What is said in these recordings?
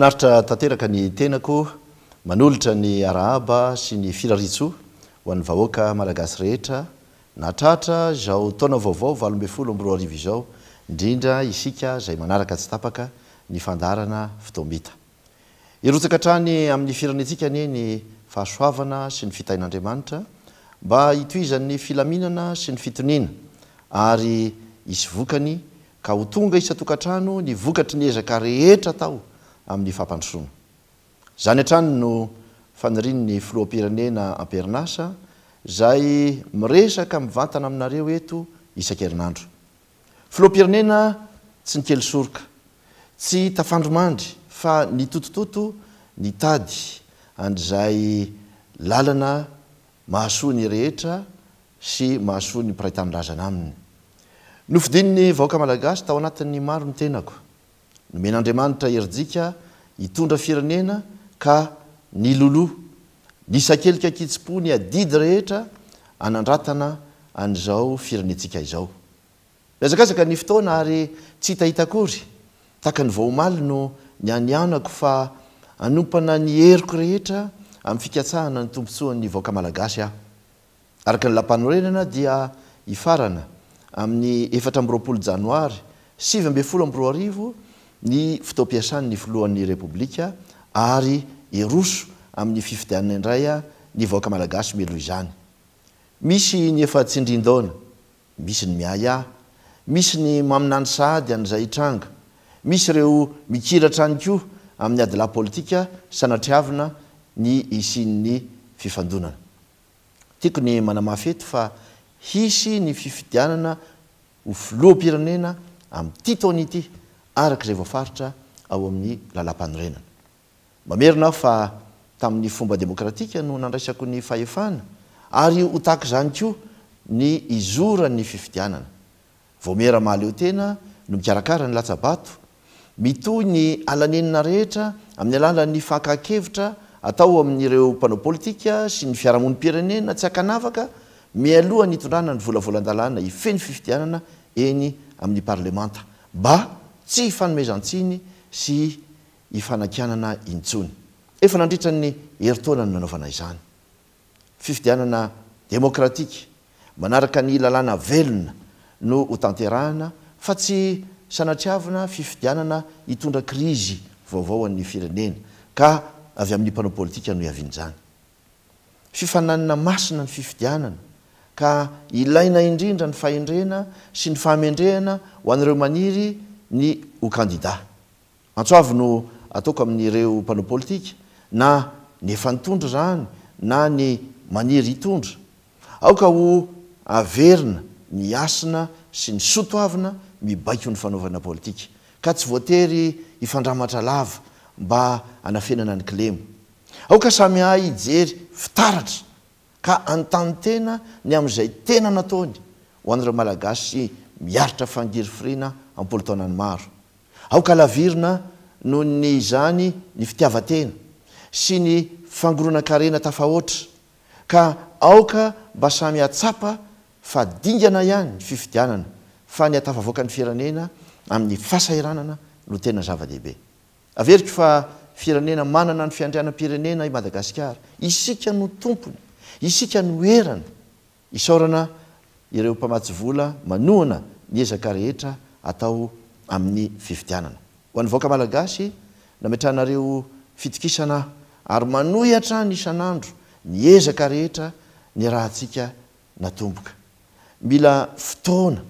naritra tanteraka ny tenako manolotra ny araaba sy ny firaritso hoan'yvahoaka malagasy rehetra natratra zao taona vaovaovalbefolo amroi izao indrindra isika zay manaraka tsy taaka nydtoony amin'ny firanentsikan ny fahasoana sy ny fitain'ammiizn'ny filinana sy ny fitninayisy hotongaisatokatrano nyvokatry ny ezaka rehetra tao mdozny antany no fanirinny filoampirenena ampernasa zay miresaka mivantana aminareo eto isan-kerinandro filoapirenena tsy nykely soroka tsy tafandromandry fa nytotototo ny tady andr'izay lalana mahasoany rehetra sy mahasoany piraytanilazana aminy nofidininy vahoaka malagasy tao anatin'ny maro ny tenako nomen'andriamanitra erijika itondra firenena ka ny lolo nisakelika kitsipo ny adidy rehetra ananzao firenetsikaizaoazakazaka ny fotoana ary tsy hitahitakory takany vaomalino ny anianako fa anompana ny eriko rehetra m'y fkahananytomposoa'nyoaananiamin'y efatra amroapolo janoary sivy ambe folo amro arivo ny fitompiasanny filohan'ny repoblika ary eroso amin'ny fifidianana indraya ny voaka malagasy melo zny nyetiaoniny iy misy ny maminany sady an'izay itranga misy reo mikiratrany ko amin'ny ady lapôlitika sanatriavina ny isinny oayaaety fa hisy ny fifidianana hofiloapirenena ami'ty taony ity no nandraisako ny fahefana ary o tak zany koa ny izora ny fifiiananaeotena no mikaranylatsabato mitoy ny alanenina rehetra amin'ny alalany fahkahkevitra atao amin'n'ireo mpanao politika sy ny fiaramony pirenena tsy akanavaka mialohanyitondrana ny laldla ifeny fifiianana eny ami'y parlemantaba tsy fanomezantsiny sy ifanakianana intsony efa nandritra ny eitonany manaovana znyfidiandeokratika manaraka ny lalàna velona no htanteahana fa tsy sanatiavina fifidianana itondra krizy vaovaoan'ny firenena aan'y panopolitikanoany fifananna masina ny fifidianana ka ilaina indrindra ny faendrena sy ny faamendrehana ho an'n'reo maniry ny ho kandida antsoavi no ataoko amin'n'ireo mpanao politika na ny efa nitondra rany na ny maniry itondra aoka ho averina ny asina sy ny sotoavina mibaiko ny fanaovana politika ka tsy voatery ifandramatra lava mba hanafenana ny klema aoka samy ay ijery fitaratra ka antany tena ny amin'izay tena nataony ho anyireo malagasy y miaritra fangiry frina otonanymaroaokalavirina noho ny zany ny fitiavatena sy ny fangoronan-karena tafaoatra ka aoka mba samy atsapa fadingana ihany y fifidianana fa ny atafavoakany firenena amin'ny fasairanana no tenazaadehibe eriko fa firenena manana ny fiandrianapirenena i madagasikara isika no tompony isika no erany isarana ireompamatsyvola manoana ny ezaka rehetra n'yfividiananahoanyvaoka malagasy nametra anareo fidikisanah ary manohatra ny isan'andro ny ezaka rehetra ny raha tsika aobokfotoana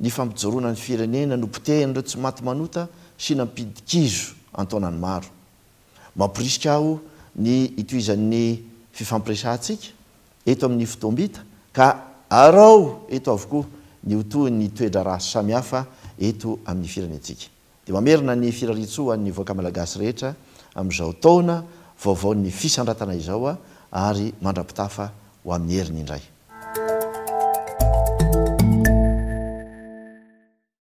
ny fampijorona ny firenena nopoteny reo tsy maty manota sy n ampidikizo antaonany maro mamporisikao ny itizan'ny fifampiresatsika etoamin'ny fitobita ka arao eto avokoa ny otoy ny toedra rasy samihafa eto amin'ny firany atsika dea mamerina ny firaritsoany voaka malagasy rehetra ami'izao tana vaovao ny fisandratana izao a ary mandra-pitafa ho amin'ny heriny indray